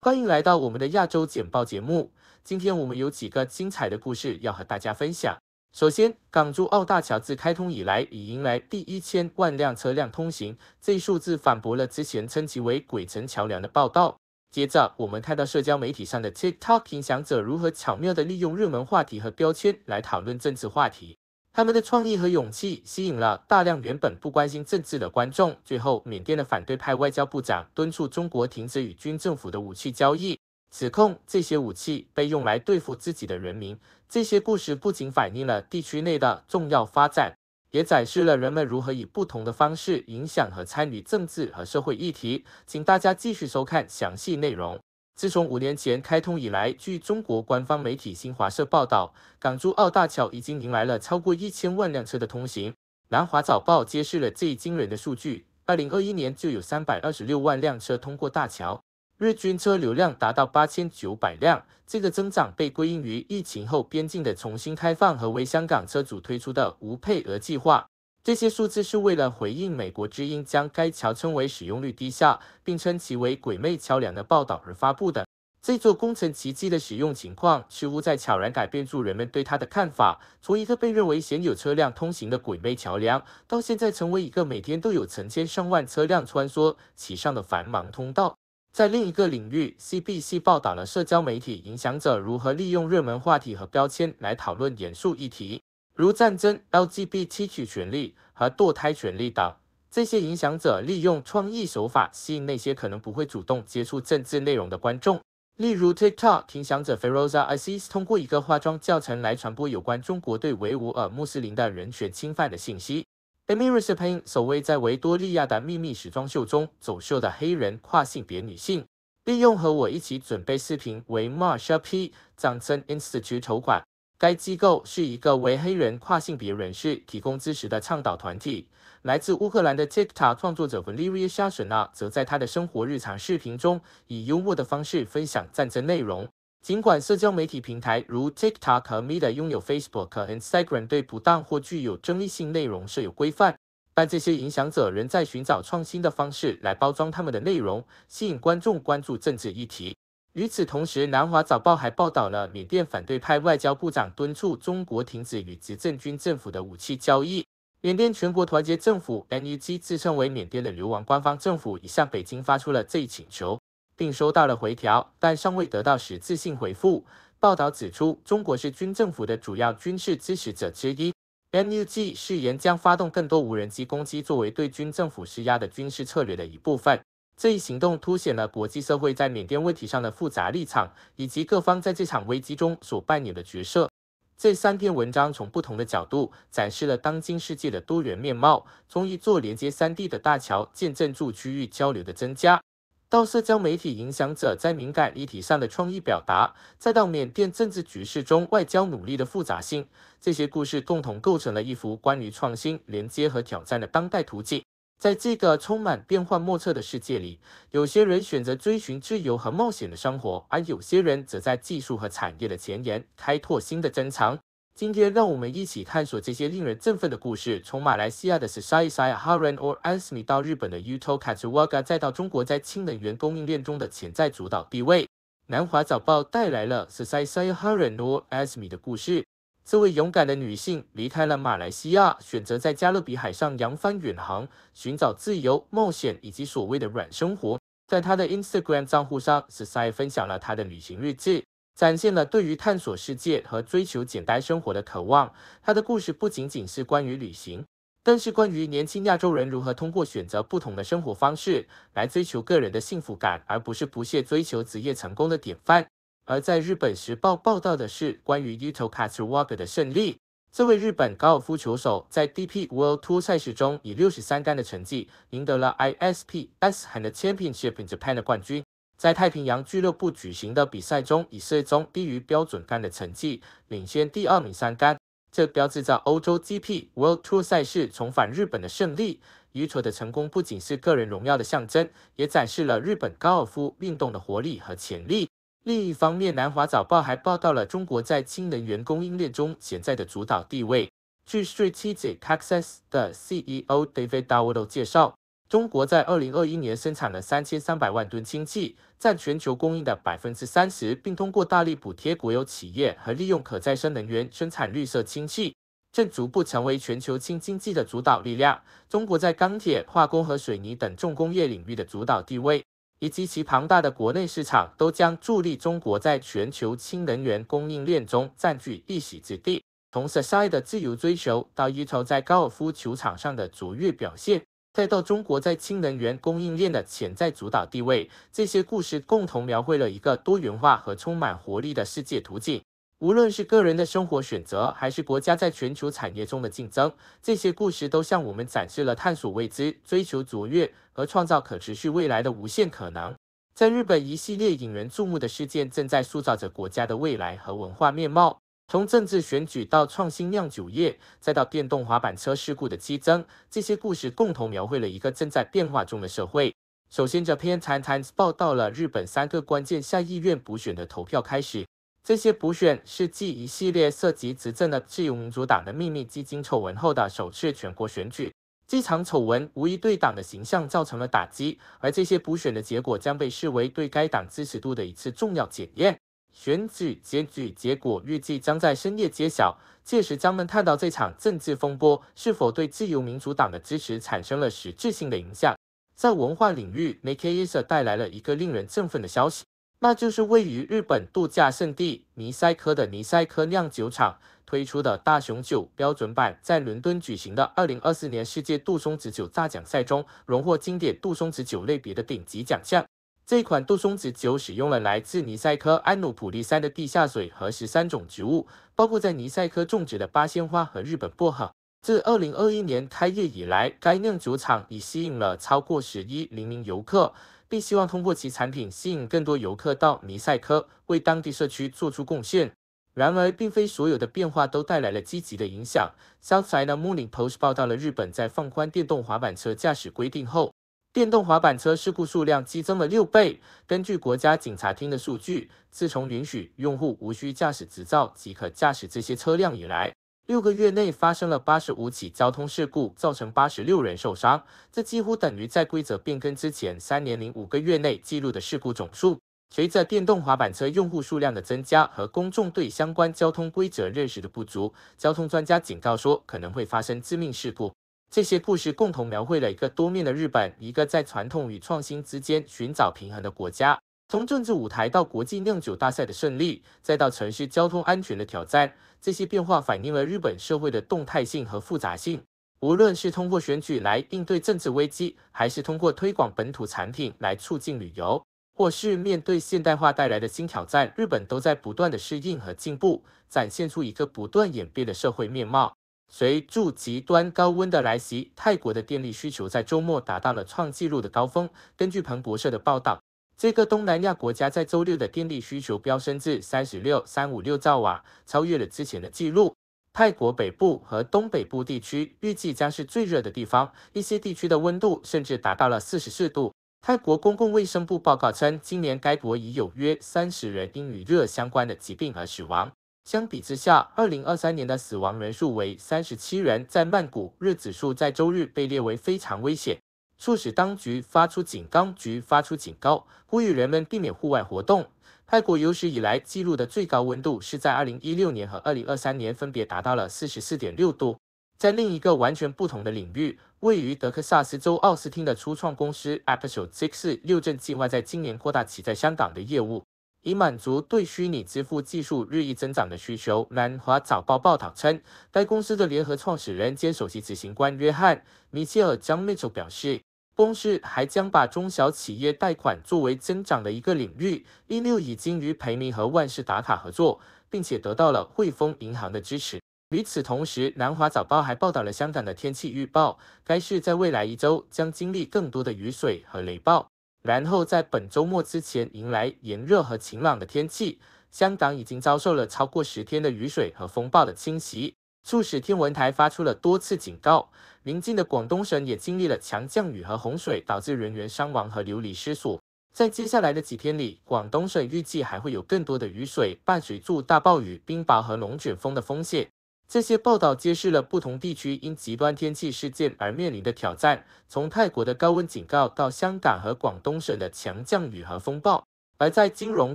欢迎来到我们的亚洲简报节目。今天我们有几个精彩的故事要和大家分享。首先，港珠澳大桥自开通以来，已迎来第一千万辆车辆通行，这一数字反驳了之前称其为“鬼城桥梁”的报道。接着，我们看到社交媒体上的 TikTok 影响者如何巧妙的利用热门话题和标签来讨论政治话题。他们的创意和勇气吸引了大量原本不关心政治的观众。最后，缅甸的反对派外交部长敦促中国停止与军政府的武器交易，指控这些武器被用来对付自己的人民。这些故事不仅反映了地区内的重要发展，也展示了人们如何以不同的方式影响和参与政治和社会议题。请大家继续收看详细内容。自从五年前开通以来，据中国官方媒体新华社报道，港珠澳大桥已经迎来了超过一千万辆车的通行。南华早报揭示了这一惊人的数据：，二零二一年就有三百二十六万辆车通过大桥，日均车流量达到八千九百辆。这个增长被归因于疫情后边境的重新开放和为香港车主推出的无配额计划。这些数字是为了回应《美国之音》将该桥称为使用率低下，并称其为“鬼魅桥梁”的报道而发布的。这座工程奇迹的使用情况似乎在悄然改变住人们对它的看法，从一个被认为鲜有车辆通行的鬼魅桥梁，到现在成为一个每天都有成千上万车辆穿梭其上的繁忙通道。在另一个领域，CBC 报道了社交媒体影响者如何利用热门话题和标签来讨论严肃议题。如战争、LGBT 取权利和堕胎权利等，这些影响者利用创意手法吸引那些可能不会主动接触政治内容的观众。例如，TikTok 影响者 f e r o z a Isis 通过一个化妆教程来传播有关中国对维吾尔穆斯林的人权侵犯的信息。a m i r a s p a i n 首位在维多利亚的秘密时装秀中走秀的黑人跨性别女性，利用和我一起准备视频为 Marsha P. 杨森 Institute 筹款。该机构是一个为黑人跨性别人士提供支持的倡导团体。来自乌克兰的 TikTok 创作者 Valeria Shashina 则在他的生活日常视频中，以幽默的方式分享战争内容。尽管社交媒体平台如 TikTok 和 Meta 拥有 Facebook 和 Instagram 对不当或具有争议性内容设有规范，但这些影响者仍在寻找创新的方式来包装他们的内容，吸引观众关注政治议题。与此同时，《南华早报》还报道了缅甸反对派外交部长敦促中国停止与执政军政府的武器交易。缅甸全国团结政府 （NUG） 自称为缅甸的流亡官方政府，已向北京发出了这一请求，并收到了回条，但尚未得到实质性回复。报道指出，中国是军政府的主要军事支持者之一。NUG 誓言将发动更多无人机攻击，作为对军政府施压的军事策略的一部分。这一行动凸显了国际社会在缅甸问题上的复杂立场，以及各方在这场危机中所扮演的角色。这三篇文章从不同的角度展示了当今世界的多元面貌，从一座连接三地的大桥，见证住区域交流的增加，到社交媒体影响者在敏感议题上的创意表达，再到缅甸政治局势中外交努力的复杂性，这些故事共同构成了一幅关于创新、连接和挑战的当代图景。在这个充满变幻莫测的世界里，有些人选择追寻自由和冒险的生活，而有些人则在技术和产业的前沿开拓新的珍藏。今天，让我们一起探索这些令人振奋的故事：从马来西亚的 S S I S a i h a r a n Or Ansmi 到日本的 y u t o k t s u w a g a 再到中国在氢能源供应链中的潜在主导地位。南华早报带来了 S S I S a i h a r a n Or Ansmi 的故事。这位勇敢的女性离开了马来西亚，选择在加勒比海上扬帆远航，寻找自由、冒险以及所谓的“软生活”。在她的 Instagram 账户上，Sai 分享了她的旅行日志，展现了对于探索世界和追求简单生活的渴望。她的故事不仅仅是关于旅行，更是关于年轻亚洲人如何通过选择不同的生活方式来追求个人的幸福感，而不是不懈追求职业成功的典范。而在《日本时报》报道的是关于 u t o k a t a Waga 的胜利。这位日本高尔夫球手在 DP World Tour 赛事中以六十三杆的成绩赢得了 ISP S Hand Championship in Japan 的冠军。在太平洋俱乐部举行的比赛中，以最中低于标准杆的成绩领先第二名三杆，这标志着欧洲 GP World Tour 赛事重返日本的胜利。u t o 的成功不仅是个人荣耀的象征，也展示了日本高尔夫运动的活力和潜力。另一方面，《南华早报》还报道了中国在氢能源供应链中潜在的主导地位。据 Strategic Access 的 CEO David Dowdle 介绍，中国在二零二一年生产了三千三百万吨氢气，占全球供应的百分之三十，并通过大力补贴国有企业和利用可再生能源生产绿色氢气，正逐步成为全球氢经济的主导力量。中国在钢铁、化工和水泥等重工业领域的主导地位。以及其庞大的国内市场，都将助力中国在全球氢能源供应链中占据一席之地。从 s a s t y 的自由追求，到 Yuto 在高尔夫球场上的卓越表现，再到中国在氢能源供应链的潜在主导地位，这些故事共同描绘了一个多元化和充满活力的世界图景。无论是个人的生活选择，还是国家在全球产业中的竞争，这些故事都向我们展示了探索未知、追求卓越和创造可持续未来的无限可能。在日本，一系列引人注目的事件正在塑造着国家的未来和文化面貌。从政治选举到创新酿酒业，再到电动滑板车事故的激增，这些故事共同描绘了一个正在变化中的社会。首先，这篇《t i m e s 报道了日本三个关键下议院补选的投票开始。这些补选是继一系列涉及执政的自由民主党的秘密基金丑闻后的首次全国选举。这场丑闻无疑对党的形象造成了打击，而这些补选的结果将被视为对该党支持度的一次重要检验。选举举结果预计将在深夜揭晓，届时将能看到这场政治风波是否对自由民主党的支持产生了实质性的影响。在文化领域，Makeisha 带来了一个令人振奋的消息。那就是位于日本度假胜地尼赛科的尼赛科酿酒厂推出的“大雄酒”标准版，在伦敦举行的二零二四年世界杜松子酒大奖赛中，荣获经典杜松子酒类别的顶级奖项。这款杜松子酒使用了来自尼赛科安努普利山的地下水和十三种植物，包括在尼赛科种植的八仙花和日本薄荷。自2021年开业以来，该酿酒厂已吸引了超过十一零名游客，并希望通过其产品吸引更多游客到尼赛科，为当地社区做出贡献。然而，并非所有的变化都带来了积极的影响。s o u t h e i n Morning Post 报道了日本在放宽电动滑板车驾驶规定后，电动滑板车事故数量激增了六倍。根据国家警察厅的数据，自从允许用户无需驾驶执照即可驾驶这些车辆以来，六个月内发生了八十五起交通事故，造成八十六人受伤，这几乎等于在规则变更之前三年零五个月内记录的事故总数。随着电动滑板车用户数量的增加和公众对相关交通规则认识的不足，交通专家警告说可能会发生致命事故。这些故事共同描绘了一个多面的日本，一个在传统与创新之间寻找平衡的国家。从政治舞台到国际酿酒大赛的胜利，再到城市交通安全的挑战，这些变化反映了日本社会的动态性和复杂性。无论是通过选举来应对政治危机，还是通过推广本土产品来促进旅游，或是面对现代化带来的新挑战，日本都在不断的适应和进步，展现出一个不断演变的社会面貌。随著极端高温的来袭，泰国的电力需求在周末达到了创纪录的高峰。根据彭博社的报道。这个东南亚国家在周六的电力需求飙升至三十六三五六兆瓦，超越了之前的记录。泰国北部和东北部地区预计将是最热的地方，一些地区的温度甚至达到了四十四度。泰国公共卫生部报告称，今年该国已有约三十人因与热相关的疾病而死亡。相比之下，二零二三年的死亡人数为三十七人。在曼谷，热指数在周日被列为非常危险。促使当局发出警告，局发出警告，呼吁人们避免户外活动。泰国有史以来记录的最高温度是在2016年和2023年分别达到了44.6度。在另一个完全不同的领域，位于德克萨斯州奥斯汀的初创公司 Episode Six 六正计划在今年扩大其在香港的业务，以满足对虚拟支付技术日益增长的需求。南华早报报道称，该公司的联合创始人兼首席执行官约翰·米切尔将 Mitchell） 表示。公司还将把中小企业贷款作为增长的一个领域。一六已经与培明和万事达卡合作，并且得到了汇丰银行的支持。与此同时，南华早报还报道了香港的天气预报。该市在未来一周将经历更多的雨水和雷暴，然后在本周末之前迎来炎热和晴朗的天气。香港已经遭受了超过十天的雨水和风暴的侵袭。促使天文台发出了多次警告。临近的广东省也经历了强降雨和洪水，导致人员伤亡和流离失所。在接下来的几天里，广东省预计还会有更多的雨水，伴随住大暴雨、冰雹和龙卷风的风险。这些报道揭示了不同地区因极端天气事件而面临的挑战，从泰国的高温警告到香港和广东省的强降雨和风暴。而在金融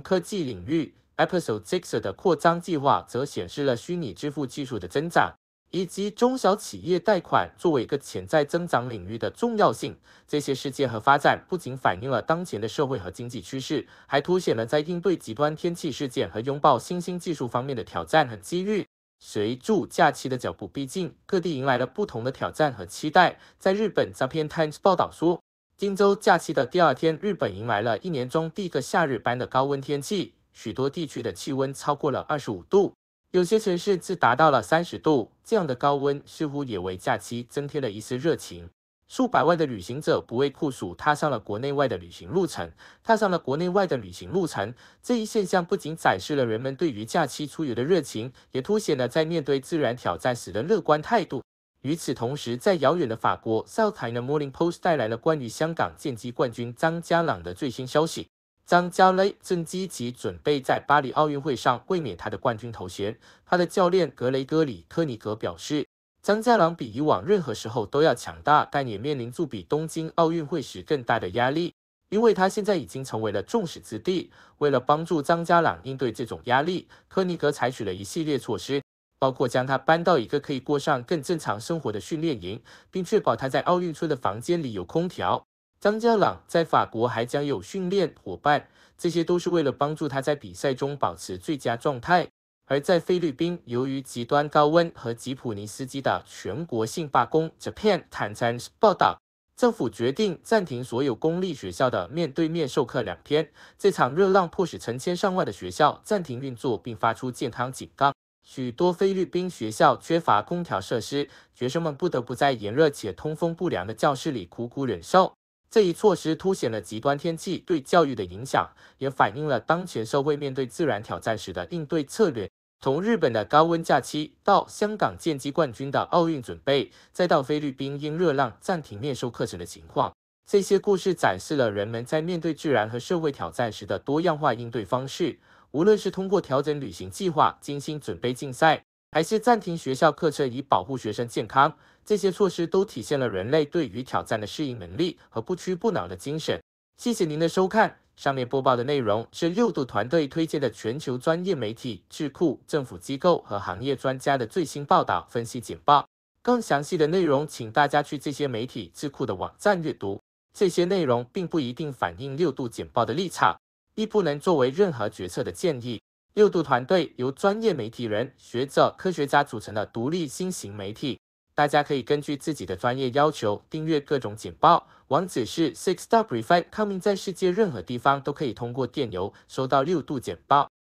科技领域，Episode s i x 的扩张计划则显示了虚拟支付技术的增长，以及中小企业贷款作为一个潜在增长领域的重要性。这些事件和发展不仅反映了当前的社会和经济趋势，还凸显了在应对极端天气事件和拥抱新兴技术方面的挑战和机遇。随住假期的脚步逼近，各地迎来了不同的挑战和期待。在日本 j a p a n Times 报道说，今周假期的第二天，日本迎来了一年中第一个夏日般的高温天气。许多地区的气温超过了二十五度，有些城市只达到了三十度。这样的高温似乎也为假期增添了一丝热情。数百万的旅行者不畏酷暑，踏上了国内外的旅行路程。踏上了国内外的旅行路程。这一现象不仅展示了人们对于假期出游的热情，也凸显了在面对自然挑战时的乐观态度。与此同时，在遥远的法国，《South China Morning Post》带来了关于香港剑击冠军张家朗的最新消息。张佳雷正积极准备在巴黎奥运会上卫冕他的冠军头衔。他的教练格雷戈里·科尼格表示，张家朗比以往任何时候都要强大，但也面临住比东京奥运会时更大的压力，因为他现在已经成为了众矢之的。为了帮助张家朗应对这种压力，科尼格采取了一系列措施，包括将他搬到一个可以过上更正常生活的训练营，并确保他在奥运村的房间里有空调。张家朗在法国还将有训练伙伴，这些都是为了帮助他在比赛中保持最佳状态。而在菲律宾，由于极端高温和吉普尼斯基的全国性罢工，Japan Times 报道，政府决定暂停所有公立学校的面对面授课两天。这场热浪迫使成千上万的学校暂停运作，并发出健康警告。许多菲律宾学校缺乏空调设施，学生们不得不在炎热且通风不良的教室里苦苦忍受。这一措施凸显了极端天气对教育的影响，也反映了当前社会面对自然挑战时的应对策略。从日本的高温假期，到香港剑击冠军的奥运准备，再到菲律宾因热浪暂停面授课程的情况，这些故事展示了人们在面对自然和社会挑战时的多样化应对方式。无论是通过调整旅行计划，精心准备竞赛。还是暂停学校课程以保护学生健康，这些措施都体现了人类对于挑战的适应能力和不屈不挠的精神。谢谢您的收看。上面播报的内容是六度团队推荐的全球专业媒体、智库、政府机构和行业专家的最新报道、分析简报。更详细的内容，请大家去这些媒体、智库的网站阅读。这些内容并不一定反映六度简报的立场，亦不能作为任何决策的建议。六度团队由专业媒体人、学者、科学家组成的独立新型媒体，大家可以根据自己的专业要求订阅各种简报。网址是 s i x d o p r e e f i m e coming，在世界任何地方都可以通过电邮收到六度简报。